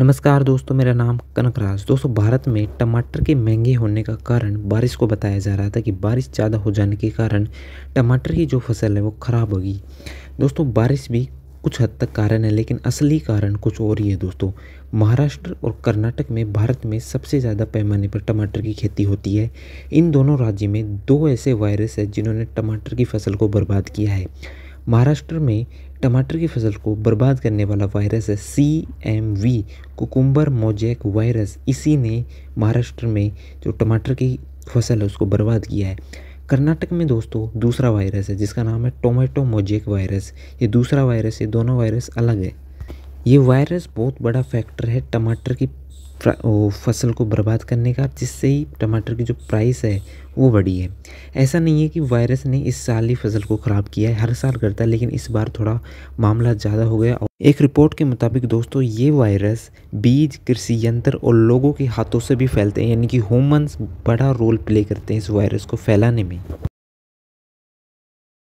नमस्कार दोस्तों मेरा नाम कनकराज दोस्तों भारत में टमाटर के महंगे होने का कारण बारिश को बताया जा रहा था कि बारिश ज़्यादा हो जाने के कारण टमाटर की जो फसल है वो ख़राब होगी दोस्तों बारिश भी कुछ हद तक कारण है लेकिन असली कारण कुछ और ही है दोस्तों महाराष्ट्र और कर्नाटक में भारत में सबसे ज़्यादा पैमाने पर टमाटर की खेती होती है इन दोनों राज्य में दो ऐसे वायरस है जिन्होंने टमाटर की फसल को बर्बाद किया है महाराष्ट्र में टमाटर की फसल को बर्बाद करने वाला वायरस है C M V cucumber mosaic virus इसी ने महाराष्ट्र में जो टमाटर की फसल है उसको बर्बाद किया है कर्नाटक में दोस्तों दूसरा वायरस है जिसका नाम है टोमेटो मोजेक वायरस ये दूसरा वायरस है दोनों वायरस अलग है ये वायरस बहुत बड़ा फैक्टर है टमाटर की फसल को बर्बाद करने का जिससे ही टमाटर की जो प्राइस है वो बढ़ी है ऐसा नहीं है कि वायरस ने इस साल ही फसल को ख़राब किया है हर साल करता है लेकिन इस बार थोड़ा मामला ज़्यादा हो गया और एक रिपोर्ट के मुताबिक दोस्तों ये वायरस बीज कृषि यंत्र और लोगों के हाथों से भी फैलते हैं यानी कि ह्यूमंस बड़ा रोल प्ले करते हैं इस वायरस को फैलाने में